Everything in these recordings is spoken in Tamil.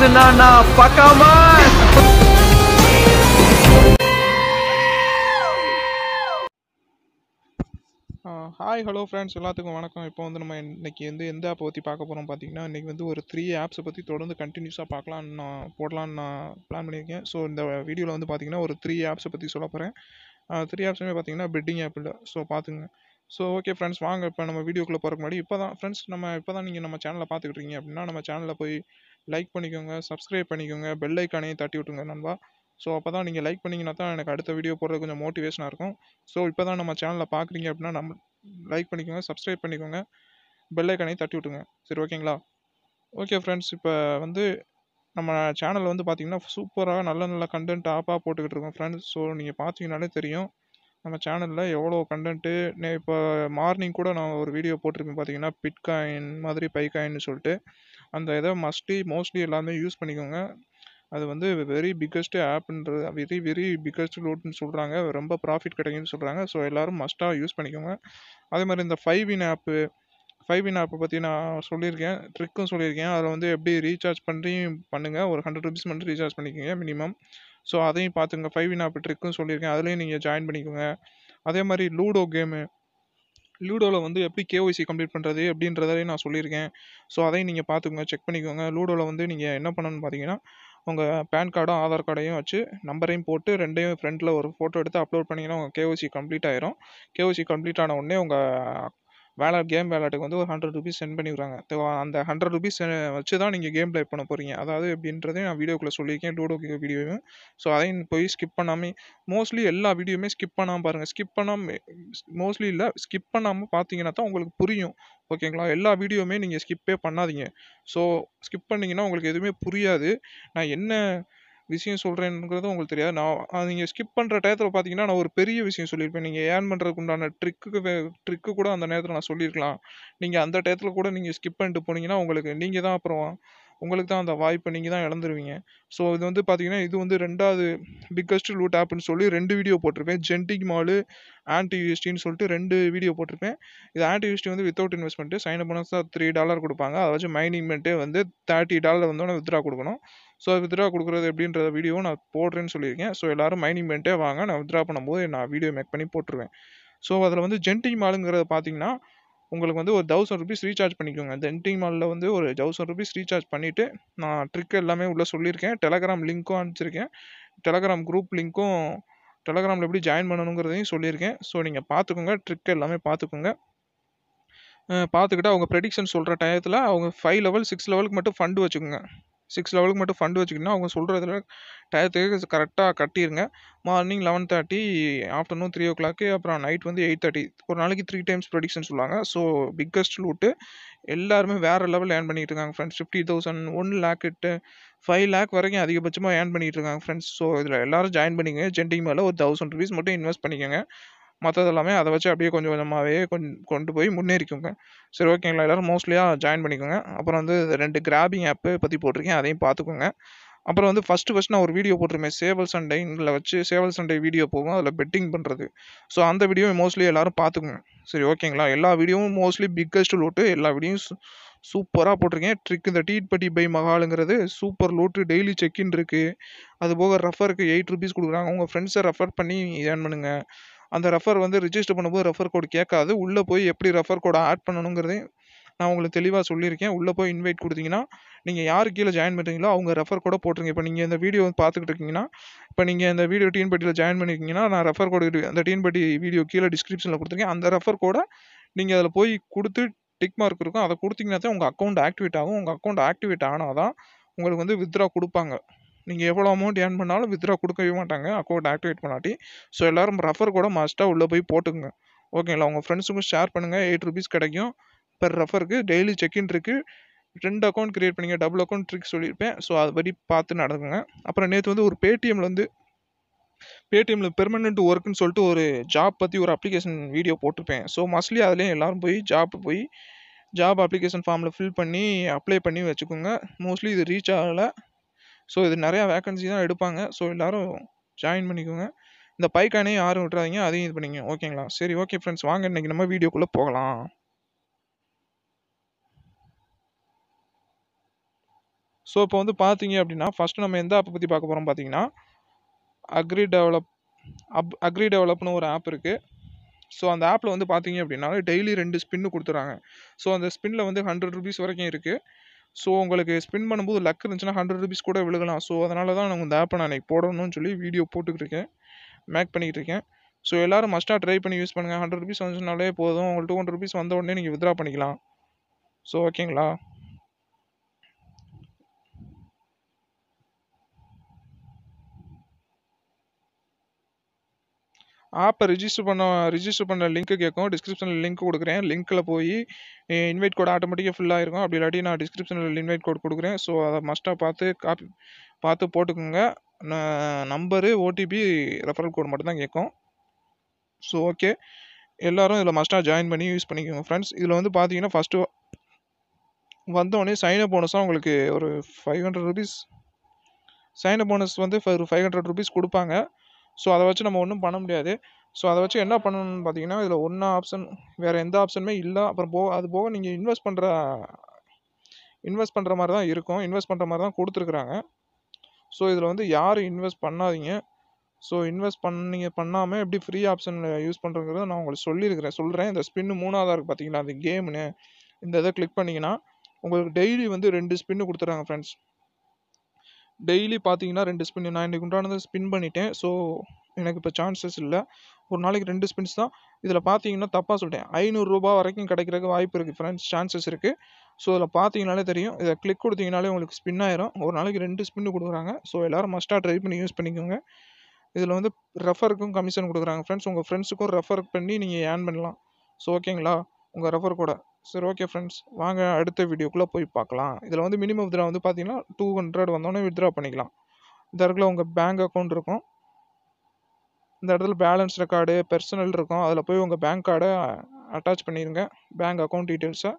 Senana Pakaman. Hi hello friends எல்லாத்துக்கும் வணக்கம் இப்போ வந்து நம்ம இன்றைக்கி வந்து எந்த ஆப்பை பற்றி பார்க்க போகிறோம் பார்த்தீங்கன்னா இன்றைக்கி வந்து ஒரு த்ரீ ஆப்ஸை பற்றி தொடர்ந்து கண்டினியூஸாக பார்க்கலான்னு நான் போடலான்னு நான் பிளான் பண்ணியிருக்கேன் ஸோ இந்த வீடியோவில் வந்து பார்த்தீங்கன்னா ஒரு த்ரீ ஆப்ஸை பற்றி சொல்ல போகிறேன் த்ரீ ஆப்ஸுமே பார்த்தீங்கன்னா பெட்டிங் ஆப் இல்லை ஸோ பார்த்துங்க ஸோ ஓகே ஃப்ரெண்ட்ஸ் வாங்க இப்போ நம்ம வீடியோக்குள்ளே போகிறக்கு முன்னாடி இப்போ தான் ஃப்ரெண்ட்ஸ் நம்ம இப்போ தான் நீங்கள் நம்ம சேனலை பார்த்துக்கிட்டீங்க அப்படின்னா நம்ம சேனலில் போய் லைக் பண்ணிக்கோங்க சப்ஸ்கிரைப் பண்ணிக்கோங்க பெல் ஐக்கானையும் தட்டி விட்டுங்க நண்பா ஸோ அப்போ தான் நீங்கள் லைக் பண்ணிங்கன்னா தான் எனக்கு அடுத்த வீடியோ போடுறது கொஞ்சம் மோட்டிவேஷனாக இருக்கும் ஸோ இப்போ தான் நம்ம சேனலில் பார்க்குறீங்க அப்படின்னா நம்ம லைக் பண்ணிக்கோங்க சப்ஸ்கிரைப் பண்ணிக்கோங்க பெல் ஐக்கானையும் தட்டி விட்டுங்க சரி ஓகேங்களா ஓகே ஃப்ரெண்ட்ஸ் இப்போ வந்து நம்ம சேனல் வந்து பார்த்திங்கன்னா சூப்பராக நல்ல நல்ல கண்டென்ட் ஆப்பாக போட்டுக்கிட்டு இருக்கோம் ஃப்ரெண்ட்ஸ் ஸோ நீங்கள் பார்த்தீங்கனாலே தெரியும் நம்ம சேனலில் எவ்வளோ கண்டென்ட்டு இப்போ மார்னிங் கூட நான் ஒரு வீடியோ போட்டிருப்பேன் பார்த்தீங்கன்னா பிட்காயின் மாதிரி பைக்காயின்னு சொல்லிட்டு அந்த இதை மஸ்ட்லி மோஸ்ட்லி எல்லாமே யூஸ் பண்ணிக்கோங்க அது வந்து வெரி பிக்கஸ்ட் ஆப்புன்றது வெரி வெரி பிக்கஸ்ட் லோட்னு சொல்கிறாங்க ரொம்ப ப்ராஃபிட் கிடைக்கும்னு சொல்கிறாங்க ஸோ எல்லோரும் மஸ்ட்டாக யூஸ் பண்ணிக்கோங்க அதே மாதிரி இந்த five in app five in ஆப்பை பற்றி நான் சொல்லியிருக்கேன் ட்ரிக்கும் சொல்லியிருக்கேன் அதில் வந்து எப்படி ரீசார்ஜ் பண்ணி பண்ணுங்கள் ஒரு ஹண்ட்ரட் ருபீஸ் மட்டும் ரீசார்ஜ் பண்ணிக்கோங்க மினிமம் ஸோ அதையும் பார்த்துங்க ஃபைவ் இன் ஆப் ட்ரிக்கும் சொல்லியிருக்கேன் அதுலேயும் நீங்கள் ஜாயின் பண்ணிக்கோங்க அதே மாதிரி லூடோ கேமு லூடோவில் வந்து எப்படி கேஒய்சி கம்ப்ளீட் பண்ணுறது அப்படின்றதையும் நான் சொல்லியிருக்கேன் ஸோ அதையும் நீங்கள் பார்த்துக்கோங்க செக் பண்ணிக்கோங்க லூடோவில் வந்து நீங்கள் என்ன பண்ணணும்னு பார்த்தீங்கன்னா உங்கள் பேன் கார்டும் ஆதார் கார்டையும் வச்சு நம்பரையும் போட்டு ரெண்டையும் ஃப்ரெண்டில் ஒரு ஃபோட்டோ எடுத்து அப்லோட் பண்ணிங்கன்னா உங்கள் கேஒய்சி கம்ப்ளீட் ஆயிரும் கேஒய்சி கம்ப்ளீட் ஆன உடனே உங்கள் வேலை கேம் விளையாட்டுக்கு வந்து ஒரு ஹண்ட்ரட் ருபீஸ் சென்ட் பண்ணிடுறாங்க அந்த ஹண்ட்ரட் ருபீஸ் வச்சு தான் நீங்கள் கேம் ப்ளே பண்ண போகிறீங்க அதாவது அப்படின்றதே நான் வீடியோக்குள்ளே சொல்லியிருக்கேன் லூடோ வீடியோவும் ஸோ அதையும் போய் ஸ்கிப் பண்ணாமல் மோஸ்ட்லி எல்லா வீடியோமே ஸ்கிப் பண்ணாமல் பாருங்கள் ஸ்கிப் பண்ணாமல் மோஸ்ட்லி இல்லை ஸ்கிப் பண்ணாமல் பார்த்தீங்கன்னா தான் உங்களுக்கு புரியும் ஓகேங்களா எல்லா வீடியோவுமே நீங்கள் ஸ்கிப்பே பண்ணாதீங்க ஸோ ஸ்கிப் பண்ணிங்கன்னா உங்களுக்கு எதுவுமே புரியாது நான் என்ன விஷயம் சொல்கிறேங்கிறது உங்களுக்கு தெரியாது நான் நீங்கள் ஸ்கிப் பண்ணுற டயத்தில் பார்த்தீங்கன்னா நான் ஒரு பெரிய விஷயம் சொல்லியிருப்பேன் நீங்கள் ஏர்ன் பண்ணுறதுக்கு உண்டான ட்ரிக்கு ட்ரிக்கு கூட அந்த நேரத்தில் நான் சொல்லியிருக்கலாம் நீங்கள் அந்த டயத்தில் கூட நீங்கள் ஸ்கிப் பண்ணிட்டு போனீங்கன்னா உங்களுக்கு நீங்கள் தான் அப்புறம் உங்களுக்கு தான் அந்த வாய்ப்பை நீங்கள் தான் இழந்துருவீங்க ஸோ இது வந்து பார்த்தீங்கன்னா இது வந்து ரெண்டாவது பிக்கஸ்ட் லூட் ஆப்னு சொல்லி ரெண்டு வீடியோ போட்டிருப்பேன் ஜென்டிக் மாலு ஆன்டி யூஎஸ்டின்னு சொல்லிட்டு ரெண்டு வீடியோ போட்டிருப்பேன் இது ஆன்டி யூஎஸ்டி வந்து வித்தவுட் இன்வெஸ்ட்மெண்ட்டு சைன் அப் பண்ணால் தான் த்ரீ டாலர் கொடுப்பாங்க அதை வச்சு மைனிங் வந்து தேர்ட்டி டாலர் வந்தோடனே வித்ரா கொடுக்கணும் ஸோ வித்ட்ரா கொடுக்குறது எப்படின்ற வீடியோ நான் போடுறேன்னு சொல்லியிருக்கேன் ஸோ எல்லோரும் மைனிங் பண்ணிட்டே வாங்க நான் வித்ரா பண்ணும்போது நான் வீடியோ மேக் பண்ணி போட்டுருவேன் ஸோ அதில் வந்து ஜென்டிங் மாலுங்கிறத பார்த்தீங்கன்னா உங்களுக்கு வந்து ஒரு தௌசண்ட் ருபீஸ் ரீசார்ஜ் பண்ணிக்கோங்க ஜென்டிங் மாலில் வந்து ஒரு தௌசண்ட் ருபீஸ் ரீசார்ஜ் பண்ணிவிட்டு நான் ட்ரிக் எல்லாமே உள்ளே சொல்லியிருக்கேன் டெலகிராம் லிங்க்கும் அனுப்பிச்சிருக்கேன் டெலகிராம் குரூப் லிங்க்கும் டெலகிராமில் எப்படி ஜாயின் பண்ணணுங்கிறதையும் சொல்லியிருக்கேன் ஸோ நீங்கள் பார்த்துக்கோங்க ட்ரிக் எல்லாமே பார்த்துக்கோங்க பார்த்துக்கிட்டு அவங்க ப்ரெடிக்ஷன் சொல்கிற டயத்தில் அவங்க ஃபைவ் லெவல் சிக்ஸ் லெவலுக்கு மட்டும் ஃபண்டு வச்சுக்கோங்க சிக்ஸ் லெவலுக்கு மட்டும் ஃபண்டு வச்சுக்கிட்டிங்கன்னா அவங்க சொல்கிறதுல டயத்துக்கு கரெக்டாக கட்டிடுங்க morning eleven thirty afternoon three o'clock அப்புறம் நைட் வந்து எயிட் தேர்ட்டி ஒரு நாளைக்கு த்ரீ டைம்ஸ் ப்ரொடிக்ஷன் சொல்லுவாங்க ஸோ பிக்கஸ்ட் லூட்டு எல்லாருமே வேறு லெவல் ஏர்ன் பண்ணிகிட்டு இருக்காங்க friends fifty thousand one lakh இட்டு ஃபைவ் லேக் வரைக்கும் அதிகபட்சமாக ஏர்ன் பண்ணிகிட்டு இருக்காங்க ஃப்ரெண்ட்ஸ் ஸோ இதில் எல்லோரும் ஜாயின் பண்ணிக்கோங்க ஜென்டிங் மேலே ஒரு தௌசண்ட் ருபீஸ் மட்டும் இன்வெஸ்ட் பண்ணிக்கோங்க மற்றது எல்லாமே அதை வச்சு அப்படியே கொஞ்சம் கொஞ்சமாகவே கொண் கொண்டு போய் முன்னேறிக்கோங்க சரி ஓகேங்களா எல்லோரும் மோஸ்ட்லியாக ஜாயின் பண்ணிக்கோங்க அப்புறம் வந்து ரெண்டு கிராபிங் ஆப்பு பற்றி போட்டிருக்கேன் அதையும் பார்த்துக்கோங்க அப்புறம் வந்து ஃபஸ்ட்டு ஃபஸ்ட் நான் ஒரு வீடியோ போட்டிருப்பேன் சேவல் சண்டைங்கில் வச்சு சேவல் சண்டை வீடியோ போகும் அதில் பெட்டிங் பண்ணுறது ஸோ அந்த வீடியோ மோஸ்ட்லி எல்லோரும் பார்த்துக்குங்க சரி ஓகேங்களா எல்லா வீடியோவும் மோஸ்ட்லி பிக்கஸ்ட் லோட்டு எல்லா வீடியோ சூப்பராக போட்டிருக்கேன் ட்ரிக் இந்த டீட்பட்டி பை மகாலுங்கிறது சூப்பர் லோட்டு டெய்லி செக்கின் இருக்குது அதுபோக ரெஃபருக்கு எயிட் ருபீஸ் கொடுக்குறாங்க உங்கள் ஃப்ரெண்ட்ஸை ரெஃபர் பண்ணி ஏன் பண்ணுங்கள் அந்த ரெஃபர் வந்து ரிஜிஸ்டர் பண்ணும்போது ரெஃபர் கோட் கேட்காது உள்ளே போய் எப்படி ரெஃபர் கோடை ஆட் பண்ணணுங்கிறதையும் நான் உங்களுக்கு தெளிவாக சொல்லியிருக்கேன் உள்ளே போய் இன்வைட் கொடுத்தீங்கன்னா நீங்கள் யார் கீழே ஜாயின் பண்ணுறீங்களோ அவங்க ரெஃபர் கூட போட்டுருங்க இப்போ நீங்கள் இந்த வீடியோ வந்து பார்த்துக்கிட்டு இருக்கீங்கன்னா இப்போ நீங்கள் இந்த வீடியோ டீன் பட்டியில் ஜாயின் பண்ணியிருக்கீங்கன்னா நான் ரெஃபர் கோடு அந்த டீன் பட்டி வீடியோ கீழே டிஸ்கிரிப்ஷனில் கொடுத்துருக்கேன் அந்த ரெஃபர் கூட நீங்கள் அதில் போய் கொடுத்து டிக் மார்க் இருக்கும் அதை கொடுத்தீங்கன்னா தான் உங்கள் அக்கௌண்ட் ஆக்டிவேட் ஆகும் உங்கள் அக்கௌண்ட் ஆக்டிவேட் ஆனால் தான் உங்களுக்கு வந்து வித்ரா கொடுப்பாங்க நீங்கள் எவ்வளோ அமௌண்ட் ஏர்ன் பண்ணாலும் வித்ரா கொடுக்கவே மாட்டாங்க அக்கௌண்ட் ஆக்டிவேட் பண்ணாட்டி ஸோ எல்லோரும் ரெஃபர் கூட மஸ்ட்டாக உள்ளே போய் போட்டுங்க ஓகேங்களா உங்கள் ஃப்ரெண்ட்ஸுக்கும் ஷேர் பண்ணுங்கள் எயிட் ருபீஸ் கிடைக்கும் பெர் ரெஃபருக்கு டெய்லி செக்இன் இருக்குது ரெண்டு அக்கௌண்ட் க்ரியேட் பண்ணிங்க டபுள் அக்கௌண்ட் ட்ரிக் சொல்லியிருப்பேன் ஸோ அது படி பார்த்து நடக்குங்க அப்புறம் நேற்று வந்து ஒரு பேடிஎம்மில் வந்து பேடிஎம்மில் பெர்மனெண்ட் ஒர்க்குன்னு சொல்லிட்டு ஒரு ஜாப் பற்றி ஒரு அப்ளிகேஷன் வீடியோ போட்டிருப்பேன் ஸோ மோஸ்ட்லி அதுலேயும் எல்லோரும் போய் ஜாப் போய் ஜாப் அப்ளிகேஷன் ஃபார்மில் ஃபில் பண்ணி அப்ளை பண்ணி வச்சுக்கோங்க மோஸ்ட்லி இது ரீச் ஆகலை ஸோ இது நிறையா வேக்கன்சி தான் எடுப்பாங்க ஸோ எல்லோரும் ஜாயின் பண்ணிக்கோங்க இந்த பைக்கானே யாரும் விட்றாதீங்க அதையும் இது பண்ணிக்கோங்க ஓகேங்களா சரி ஓகே ஃப்ரெண்ட்ஸ் வாங்க இன்றைக்கி நம்ம வீடியோக்குள்ளே போகலாம் ஸோ இப்போ வந்து பார்த்தீங்க அப்படின்னா ஃபஸ்ட்டு நம்ம எந்த ஆப்பை பற்றி பார்க்க போகிறோம் பார்த்தீங்கன்னா அக்ரி டெவலப் அப் அக்ரி டெவலப்னு ஒரு ஆப் இருக்குது ஸோ அந்த ஆப்பில் வந்து பார்த்தீங்க அப்படின்னா டெய்லி ரெண்டு ஸ்பின்னு கொடுத்துறாங்க ஸோ அந்த ஸ்பின்னில் வந்து ஹண்ட்ரட் ருபீஸ் வரைக்கும் இருக்குது ஸோ உங்களுக்கு ஸ்பின் பண்ணும்போது லக் இருந்துச்சுன்னா ஹண்ட்ரட் ருபீஸ் கூட விழுகலாம் ஸோ அதனால தான் நான் இந்த ஆப்பை நான் எனக்கு போடணும்னு சொல்லி வீடியோ போட்டுக்கிட்டு இருக்கேன் மேக் பண்ணிக்கிட்டு இருக்கேன் ஸோ எல்லோரும் மஸ்ட்டாக ட்ரை பண்ணி யூஸ் பண்ணுங்கள் ஹண்ட்ரட் ருபீஸ் வந்துச்சுனாலே போதும் உங்களுக்கு டூ ஹண்ட்ரட் ருபீஸ் வந்த உடனே நீங்கள் வித்ரா பண்ணிக்கலாம் ஸோ ஓகேங்களா ஆப்பை ரிஜிஸ்டர் பண்ண ரிஜிஸ்டர் பண்ண லிங்க்கு கேட்கும் டிஸ்கிரிப்ஷனில் லிங்க் கொடுக்குறேன் லிங்க்கில் போய் இன்வைட் கோட் ஆட்டோமேட்டிக்காக ஃபில்லாக இருக்கும் அப்படி இல்லாட்டி நான் டிஸ்கிரிப்ஷனில் இன்வைட் கோட் கொடுக்குறேன் ஸோ அதை மஸ்ட்டாக பார்த்து காப்பி பார்த்து போட்டுக்கோங்க நம்பரு ஓடிபி ரெஃபரல் கோட் மட்டும்தான் கேட்கும் ஸோ ஓகே எல்லோரும் இதில் மஸ்ட்டாக ஜாயின் பண்ணி யூஸ் பண்ணிக்கோங்க ஃப்ரெண்ட்ஸ் இதில் வந்து பார்த்தீங்கன்னா ஃபஸ்ட்டு வந்தோடனே சைனப் போனஸாக உங்களுக்கு ஒரு five hundred rupees sign up bonus வந்து ஒரு ஃபைவ் ஹண்ட்ரட் ருபீஸ் கொடுப்பாங்க ஸோ அதை வச்சு நம்ம ஒன்றும் பண்ண முடியாது ஸோ அதை வச்சு என்ன பண்ணணும்னு பார்த்தீங்கன்னா இதில் ஒன்றா ஆப்ஷன் வேறு எந்த ஆப்ஷனுமே இல்லை அப்புறம் போக அது போக நீங்கள் இன்வெஸ்ட் பண்ணுற இன்வெஸ்ட் பண்ணுற மாதிரி தான் இருக்கும் இன்வெஸ்ட் பண்ணுற மாதிரி தான் கொடுத்துருக்குறாங்க ஸோ இதில் வந்து யார் இன்வெஸ்ட் பண்ணாதீங்க ஸோ இன்வெஸ்ட் பண்ணீங்க பண்ணாமல் எப்படி ஃப்ரீ ஆப்ஷனில் யூஸ் பண்ணுறங்கிறத நான் உங்களுக்கு சொல்லியிருக்கிறேன் சொல்கிறேன் இந்த ஸ்பின்னு மூணாவதாக இருக்குது பார்த்தீங்களா அந்த கேம்னு இந்த இதை கிளிக் பண்ணிங்கன்னா உங்களுக்கு டெய்லி வந்து ரெண்டு ஸ்பின்னு கொடுத்துட்றாங்க ஃப்ரெண்ட்ஸ் டெய்லி பார்த்தீங்கன்னா ரெண்டு ஸ்பின்னு நான் இன்றைக்கு உண்டானதை ஸ்பின் பண்ணிட்டேன் ஸோ எனக்கு இப்போ சான்சஸ் இல்லை ஒரு நாளைக்கு ரெண்டு ஸ்பின்ஸ் தான் இதில் பார்த்தீங்கன்னா தப்பாக சொல்லிட்டேன் ஐநூறுரூபா வரைக்கும் கிடைக்கிறதுக்கு வாய்ப்பு இருக்குது ஃப்ரெண்ட்ஸ் சான்சஸ் இருக்குது ஸோ இதில் பார்த்தீங்கனாலே தெரியும் இதை கிளிக் கொடுத்தீங்கனாலே உங்களுக்கு ஸ்பின் ஆயிரும் ஒரு நாளைக்கு ரெண்டு ஸ்பின்னு கொடுக்குறாங்க ஸோ எல்லோரும் மஸ்ட்டாக ட்ரை பண்ணி யூஸ் பண்ணிக்கோங்க இதில் வந்து ரெஃபருக்கும் கமிஷன் கொடுக்குறாங்க ஃப்ரெண்ட்ஸ் உங்கள் ஃப்ரெண்ட்ஸுக்கும் ரெஃபர் பண்ணி நீங்கள் ஏன் பண்ணலாம் ஸோ ஓகேங்களா உங்கள் ரெஃபர் கூட சரி ஓகே ஃப்ரெண்ட்ஸ் வாங்க அடுத்த வீடியோக்குள்ளே போய் பார்க்கலாம் இதில் வந்து மினிமம் வித்ரா வந்து பார்த்தீங்கன்னா டூ ஹண்ட்ரட் வந்தோடனே வித்ரா பண்ணிக்கலாம் இந்த இடத்துல உங்கள் பேங்க் அக்கௌண்ட் இருக்கும் இந்த இடத்துல பேலன்ஸ் ரெக்கார்டு பர்சனல் இருக்கும் அதில் போய் உங்கள் பேங்க் கார்டை அட்டாச் பண்ணிடுங்க பேங்க் அக்கௌண்ட் டீட்டெயில்ஸை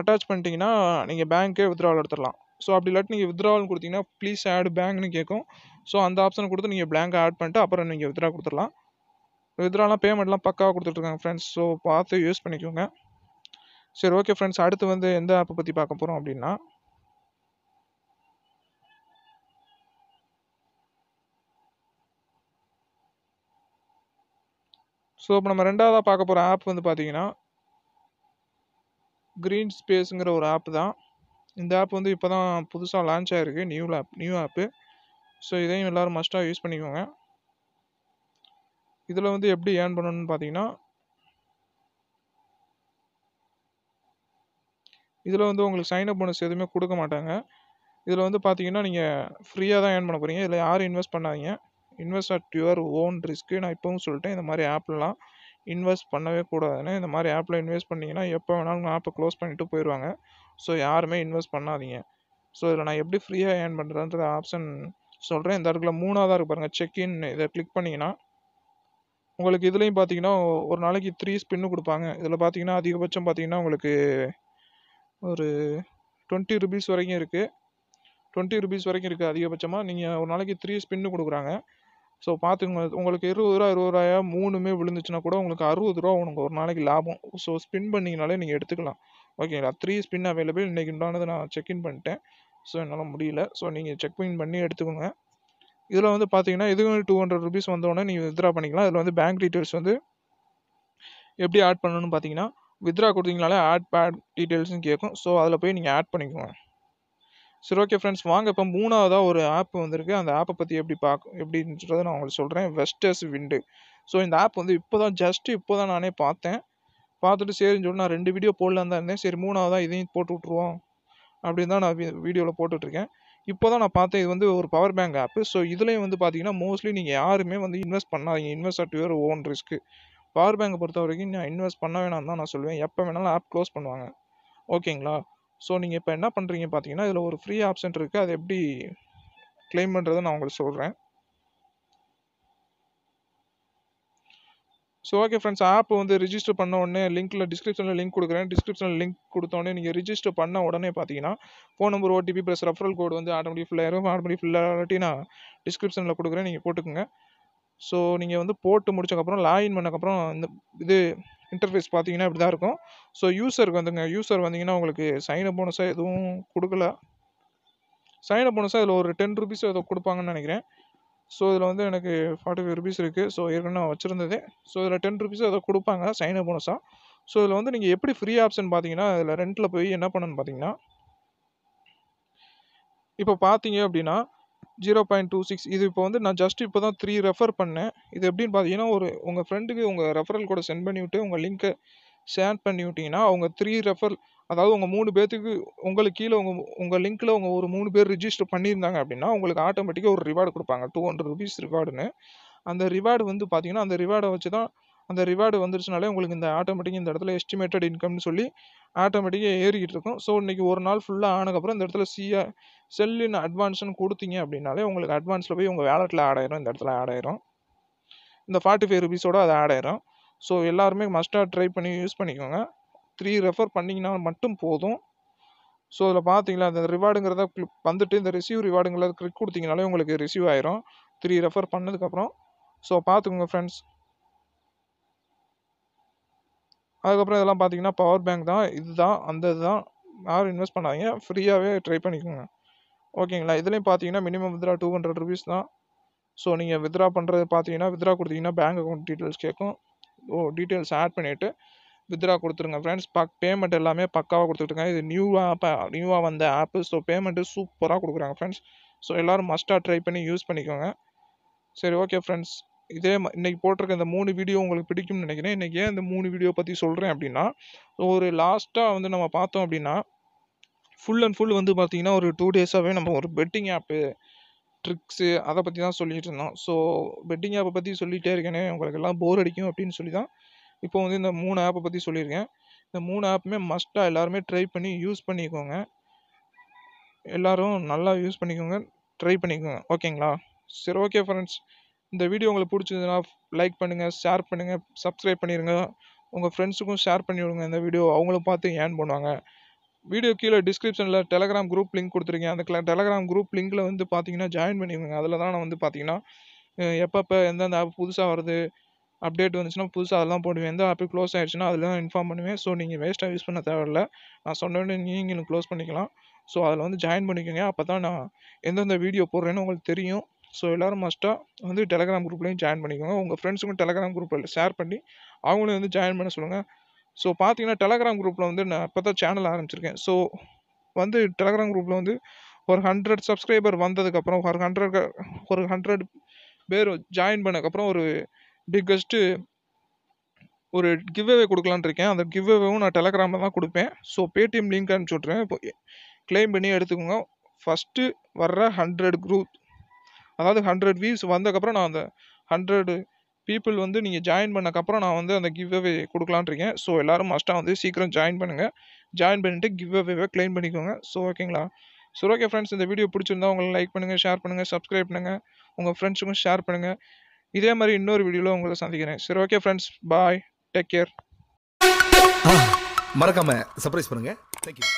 அட்டாச் பண்ணிட்டீங்கன்னா நீங்கள் பேங்க்கே வித்ராவல் எடுத்துடலாம் ஸோ அப்படி இல்லாட்டி நீங்கள் வித்ராவல் கொடுத்தீங்கன்னா ப்ளீஸ் ஆட் பேங்க்னு கேட்கும் ஸோ அந்த ஆப்ஷன் கொடுத்து நீங்கள் பேங்க் ஆட் பண்ணிட்டு அப்புறம் நீங்கள் வித்ரா கொடுத்துடலாம் வித்ராலாம் பேமெண்ட்லாம் பக்காவாக கொடுத்துட்ருக்காங்க ஃப்ரெண்ட்ஸ் ஸோ பார்த்து யூஸ் பண்ணிக்கோங்க சரி ஓகே ஃப்ரெண்ட்ஸ் அடுத்து வந்து எந்த ஆப்பை பற்றி பார்க்க போகிறோம் அப்படின்னா ஸோ இப்போ நம்ம ரெண்டாவதாக பார்க்க போகிற ஆப் வந்து பார்த்தீங்கன்னா க்ரீன் ஸ்பேஸுங்கிற ஒரு ஆப் தான் இந்த ஆப் வந்து இப்போ தான் புதுசாக லான்ச் ஆகிருக்கு new app new app so இதையும் எல்லோரும் மஸ்ட்டாக யூஸ் பண்ணிக்கோங்க இதில் வந்து எப்படி ஏர்ன் பண்ணணும்னு பார்த்தீங்கன்னா இதில் வந்து உங்களுக்கு அப் போனஸ் எதுவுமே கொடுக்க மாட்டாங்க இதில் வந்து பார்த்தீங்கன்னா நீங்கள் ஃப்ரீயாக தான் ஏர்ன் பண்ண போகிறீங்க இதில் யாரும் இன்வெஸ்ட் பண்ணாதீங்க invest at your own risk நான் இப்போவும் சொல்லிட்டேன் இந்த மாதிரி ஆப்லலாம் இன்வெஸ்ட் பண்ணவே கூடாதுன்னு இந்த மாதிரி ஆப்பில் இன்வெஸ்ட் பண்ணிங்கன்னா எப்போ வேணாலும் ஆப்பை க்ளோஸ் பண்ணிவிட்டு போயிடுவாங்க ஸோ யாருமே இன்வெஸ்ட் பண்ணாதீங்க ஸோ இதில் நான் எப்படி ஃப்ரீயாக ஏர்ன் பண்ணுறதுன்ற ஆப்ஷன் சொல்கிறேன் இந்த இடத்துல மூணாவதாக இருக்கு பாருங்கள் செக்இன் இதை கிளிக் பண்ணிங்கன்னா உங்களுக்கு இதுலேயும் பார்த்தீங்கன்னா ஒரு நாளைக்கு த்ரீ ஸ்பின்னு கொடுப்பாங்க இதில் பார்த்தீங்கன்னா அதிகபட்சம் பார்த்தீங்கன்னா உங்களுக்கு ஒரு டுவெண்ட்டி ருபீஸ் வரைக்கும் இருக்குது டுவெண்ட்டி ருபீஸ் வரைக்கும் இருக்குது அதிகபட்சமாக நீங்கள் ஒரு நாளைக்கு த்ரீ ஸ்பின்னு கொடுக்குறாங்க ஸோ பார்த்துங்க உங்களுக்கு இருபது ரூபா இருபது ரூபாயா மூணுமே விழுந்துச்சுன்னா கூட உங்களுக்கு அறுபது ரூபா உனக்கு ஒரு நாளைக்கு லாபம் ஸோ ஸ்பின் பண்ணிங்கனாலே நீங்கள் எடுத்துக்கலாம் ஓகேங்களா த்ரீ ஸ்பின் அவைலபிள் இன்றைக்கி உண்டானது நான் செக்இன் பண்ணிட்டேன் ஸோ என்னால் முடியல ஸோ நீங்கள் செக் இன் பண்ணி எடுத்துக்கோங்க இதில் வந்து பார்த்தீங்கன்னா இதுவும் டூ ஹண்ட்ரட் ருபீஸ் வந்தோடனே நீங்கள் வித்ரா பண்ணிக்கலாம் இதில் வந்து பேங்க் டீட்டெயில்ஸ் வந்து எப்படி ஆட் பண்ணணும்னு பார்த்தீங்கன்னா வித்ரா கொடுத்தீங்களாலே ஆட் பேட் டீட்டெயில்ஸும் கேட்கும் ஸோ அதில் போய் நீங்கள் ஆட் பண்ணிக்கோங்க சரி ஓகே ஃப்ரெண்ட்ஸ் வாங்க இப்போ மூணாவதாக ஒரு ஆப் வந்திருக்கு அந்த ஆப்பை பற்றி எப்படி பார்க்க எப்படின்றத நான் உங்களுக்கு சொல்கிறேன் வெஸ்டர்ஸ் விண்டு ஸோ இந்த ஆப் வந்து இப்போ தான் ஜஸ்ட்டு இப்போ தான் நானே பார்த்தேன் பார்த்துட்டு சரின்னு சொல்லி நான் ரெண்டு வீடியோ போடலான் தான் இருந்தேன் சரி மூணாவதாக இதையும் போட்டு விட்ருவோம் அப்படின்னு தான் நான் வீடியோவில் போட்டுட்ருக்கேன் இப்போ தான் நான் பார்த்தேன் இது வந்து ஒரு பவர் பேங்க் ஆப்பு ஸோ இதுலேயும் வந்து பார்த்தீங்கன்னா மோஸ்ட்லி நீங்கள் யாருமே வந்து இன்வெஸ்ட் பண்ணாதீங்க invest at your own risk power பேங்கை பொறுத்த வரைக்கும் நான் இன்வெஸ்ட் பண்ண வேணாம்னு தான் நான் சொல்லுவேன் எப்போ வேணாலும் ஆப் க்ளோஸ் பண்ணுவாங்க ஓகேங்களா ஸோ நீங்கள் இப்போ என்ன பண்ணுறீங்க பார்த்தீங்கன்னா இதில் ஒரு ஃப்ரீ ஆப்ஷன் இருக்குது அது எப்படி கிளைம் பண்ணுறதை நான் உங்களுக்கு சொல்கிறேன் ஸோ ஓகே ஃப்ரெண்ட்ஸ் ஆப் வந்து ரிஜிஸ்டர் பண்ண உடனே லிங்க்கில் டிஸ்கிரிப்ஷனில் லிங்க் கொடுக்குறேன் டிஸ்கிரிப்ஷனில் லிங்க் கொடுத்தோடனே நீங்கள் ரிஜிஸ்டர் பண்ண உடனே பார்த்தீங்கன்னா phone number OTP plus referral code வந்து ஆட்டோமேட்டிக் ஃபுல்லாயிரும் ஆட்டோமேட்டிக் ஃபுல்லாக நான் டிஸ்கிரிப்ஷனில் கொடுக்குறேன் நீங்கள் போட்டுக்கோங்க ஸோ நீங்கள் வந்து போட்டு முடிச்சக்கப்புறம் லாகின் பண்ணக்கப்புறம் இந்த இது இன்டர்ஃபேஸ் பார்த்தீங்கன்னா இப்படி தான் இருக்கும் ஸோ யூசருக்கு வந்துங்க யூசர் வந்தீங்கன்னா உங்களுக்கு சைன் அப் போனஸாக எதுவும் கொடுக்கல சைன் அப் போனஸாக இதில் ஒரு டென் ருபீஸ் ஏதோ கொடுப்பாங்கன்னு நினைக்கிறேன் ஸோ இதில் வந்து எனக்கு ஃபார்ட்டி ஃபைவ் ருபீஸ் இருக்குது ஸோ ஏற்கனவே நான் வச்சுருந்தது ஸோ இதில் டென் ருபீஸ் ஏதோ கொடுப்பாங்க சைன் அப் போனஸாக ஸோ இதில் வந்து நீங்கள் எப்படி ஃப்ரீ ஆப்ஷன் பார்த்தீங்கன்னா இதில் ரெண்டில் போய் என்ன பண்ணணும்னு பார்த்தீங்கன்னா இப்போ பார்த்தீங்க அப்படின்னா ஜீரோ பாயிண்ட் டூ சிக்ஸ் இது இப்போ வந்து நான் ஜஸ்ட் இப்போ தான் த்ரீ ரெஃபர் பண்ணேன் இது எப்படின்னு பார்த்தீங்கன்னா ஒரு உங்கள் ஃப்ரெண்டுக்கு உங்கள் ரெஃபரல் கூட சென்ட் பண்ணி விட்டு உங்கள் லிங்க்கை ஷேர் பண்ணி விட்டிங்கன்னா அவங்க த்ரீ ரெஃபர் அதாவது உங்கள் மூணு பேர்த்துக்கு உங்களுக்கு கீழே உங்கள் உங்கள் லிங்க்கில் உங்கள் ஒரு மூணு பேர் ரிஜிஸ்டர் பண்ணியிருந்தாங்க அப்படின்னா உங்களுக்கு ஆட்டோமேட்டிக்காக ஒரு ரிவார்டு கொடுப்பாங்க டூ ஹண்ட்ரட் ருபீஸ் ரிவார்டுன்னு அந்த ரிவார்டு வந்து பார்த்தீங்கன்னா அந்த ரிவார்டை வச்சு தான் அந்த ரிவார்டு வந்துருச்சுனாலே உங்களுக்கு இந்த ஆட்டோமேட்டிக்காக இந்த இடத்துல எஸ்டிமேட்டட் இன்கம்னு சொல்லி ஆட்டோமேட்டிக்காக ஏறிக்கிட்டு இருக்கும் ஸோ இன்றைக்கி ஒரு நாள் ஃபுல்லாக ஆனதுக்கப்புறம் இந்த இடத்துல சிஆ செல்லின் அட்வான்ஸ்னு கொடுத்தீங்க அப்படின்னாலே உங்களுக்கு அட்வான்ஸில் போய் உங்கள் வேலெட்டில் ஆட் இந்த இடத்துல ஆட் இந்த ஃபார்ட்டி ஃபைவ் ருபீஸோடு அது ஆட் ஸோ எல்லாருமே மஸ்டாக ட்ரை பண்ணி யூஸ் பண்ணிக்கோங்க த்ரீ ரெஃபர் பண்ணிங்கன்னா மட்டும் போதும் ஸோ அதில் பார்த்தீங்களா அந்த ரிவார்டுங்கிறத கிளிக் வந்துட்டு இந்த ரிசீவ் ரிவார்டுங்கிறத கிளிக் கொடுத்தீங்கனாலே உங்களுக்கு ரிசீவ் ஆயிரும் த்ரீ ரெஃபர் பண்ணதுக்கப்புறம் ஸோ பார்த்துக்கோங்க ஃப்ரெண்ட்ஸ் அதுக்கப்புறம் இதெல்லாம் பார்த்தீங்கன்னா பவர் பேங்க் தான் இதுதான் அந்த இதுதான் யாரும் இன்வெஸ்ட் பண்ணாதீங்க ஃப்ரீயாகவே ட்ரை பண்ணிக்கோங்க ஓகேங்களா இதுலேயும் பார்த்தீங்கன்னா minimum withdraw two hundred rupees தான் ஸோ நீங்கள் வித்ரா பண்ணுறது பார்த்தீங்கன்னா வித்ரா கொடுத்தீங்கன்னா பேங்க் அக்கௌண்ட் டீட்டெயில்ஸ் கேட்கும் ஓ டீட்டெயில்ஸ் ஆட் பண்ணிவிட்டு வித்ரா கொடுத்துருங்க ஃப்ரெண்ட்ஸ் பக் பேமெண்ட் எல்லாமே பக்காவாக கொடுத்துருக்காங்க இது நியூ ஆப் நியூவாக வந்த ஆப்பு ஸோ பேமெண்ட்டு சூப்பராக கொடுக்குறாங்க ஃப்ரெண்ட்ஸ் ஸோ எல்லோரும் மஸ்ட்டாக ட்ரை பண்ணி யூஸ் பண்ணிக்கோங்க சரி ஓகே ஃப்ரெண்ட்ஸ் இதே இன்னைக்கு போட்டிருக்க இந்த மூணு வீடியோ உங்களுக்கு பிடிக்கும்னு நினைக்கிறேன் இன்னைக்கு ஏன் இந்த மூணு வீடியோ பற்றி சொல்கிறேன் அப்படின்னா ஒரு லாஸ்ட்டாக வந்து நம்ம பார்த்தோம் அப்படின்னா ஃபுல் அண்ட் ஃபுல் வந்து பார்த்திங்கன்னா ஒரு டூ டேஸாகவே நம்ம ஒரு பெட்டிங் ஆப்பு ட்ரிக்ஸு அதை பற்றி தான் சொல்லிகிட்டு இருந்தோம் ஸோ பெட்டிங் ஆப்பை பற்றி சொல்லிகிட்டே இருக்கேனே உங்களுக்கு எல்லாம் போர் அடிக்கும் அப்படின்னு சொல்லி தான் இப்போ வந்து இந்த மூணு ஆப்பை பற்றி சொல்லியிருக்கேன் இந்த மூணு ஆப்புமே மஸ்ட்டாக எல்லாருமே ட்ரை பண்ணி யூஸ் பண்ணிக்கோங்க எல்லோரும் நல்லா யூஸ் பண்ணிக்கோங்க ட்ரை பண்ணிக்கோங்க ஓகேங்களா சரி ஓகே ஃப்ரெண்ட்ஸ் இந்த வீடியோ உங்களுக்கு பிடிச்சிதுன்னா லைக் பண்ணுங்கள் ஷேர் பண்ணுங்கள் சப்ஸ்கிரைப் பண்ணிடுங்க உங்கள் ஃப்ரெண்ட்ஸுக்கும் ஷேர் பண்ணிவிடுங்க இந்த வீடியோ அவங்களும் பார்த்து ஏன் பண்ணுவாங்க வீடியோ கீழே டிஸ்கிரிப்ஷனில் டெலகிராம் குரூப் லிங்க் கொடுத்துருக்கேன் அந்த டெலகிராம் குரூப் லிங்க்கில் வந்து பார்த்தீங்கன்னா ஜாயின் பண்ணிவிடுங்க அதில் தான் நான் வந்து பார்த்தீங்கன்னா எப்பப்போ எந்தெந்த ஆப் புதுசாக வருது அப்டேட் வந்துச்சுன்னா புதுசாக அதெல்லாம் போடுவேன் எந்த ஆப்பு க்ளோஸ் ஆகிடுச்சுன்னா அதில் தான் இன்ஃபார்ம் பண்ணுவேன் ஸோ நீங்கள் வேஸ்ட்டாக யூஸ் பண்ண தேவையில்ல நான் சொன்னோடனே நீங்களும் க்ளோஸ் பண்ணிக்கலாம் ஸோ அதில் வந்து ஜாயின் பண்ணிக்கோங்க அப்போ தான் நான் எந்தெந்த வீடியோ போடுறேன்னு உங்களுக்கு தெரியும் ஸோ எல்லோரும் மஸ்ட்டாக வந்து டெலகிராம் குரூப்லேயும் ஜாயின் பண்ணிக்கோங்க உங்கள் ஃப்ரெண்ட்ஸுக்கும் டெலகிராம் குரூப்பில் ஷேர் பண்ணி அவங்களும் வந்து ஜாயின் பண்ண சொல்லுங்கள் ஸோ பார்த்தீங்கன்னா டெலகிராம் குரூப்பில் வந்து நான் இப்போ தான் சேனல் ஆரம்பிச்சிருக்கேன் ஸோ வந்து டெலகிராம் குரூப்பில் வந்து ஒரு ஹண்ட்ரட் சப்ஸ்கிரைபர் வந்ததுக்கப்புறம் ஒரு ஹண்ட்ரட் ஒரு ஹண்ட்ரட் பேர் ஜாயின் பண்ணக்கப்புறம் ஒரு பிக்கஸ்ட்டு ஒரு கிவ்வே கொடுக்கலான்னு இருக்கேன் அந்த கிவ்வேவும் நான் டெலகிராமில் தான் கொடுப்பேன் ஸோ பேடிஎம் லிங்க் அனுப்பிச்சி விட்றேன் இப்போ கிளைம் பண்ணி எடுத்துக்கோங்க ஃபஸ்ட்டு வர்ற ஹண்ட்ரட் குரூப் அதாவது ஹண்ட்ரட் வியூஸ் வந்ததுக்கப்புறம் நான் அந்த ஹண்ட்ரடு பீப்புள் வந்து நீங்கள் ஜாயின் பண்ணக்கப்புறம் நான் வந்து அந்த கிவ் அவே கொடுக்கலான்ட்ருக்கேன் ஸோ எல்லோரும் மஸ்ட்டாக வந்து சீக்கிரம் ஜாயின் பண்ணுங்கள் ஜாயின் பண்ணிவிட்டு கிவ் அவேவை க்ளைம் பண்ணிக்கோங்க ஸோ ஓகேங்களா ஸோ ஓகே ஃப்ரெண்ட்ஸ் இந்த வீடியோ பிடிச்சிருந்தா உங்களை லைக் பண்ணுங்கள் ஷேர் பண்ணுங்கள் சப்ஸ்கிரைப் பண்ணுங்கள் உங்கள் ஃப்ரெண்ட்ஸுக்கும் ஷேர் பண்ணுங்கள் இதே மாதிரி இன்னொரு வீடியோவில் உங்களை சந்திக்கிறேன் சரி okay friends bye take care மறக்காமல் சர்ப்ரைஸ் பண்ணுங்கள் தேங்க்யூ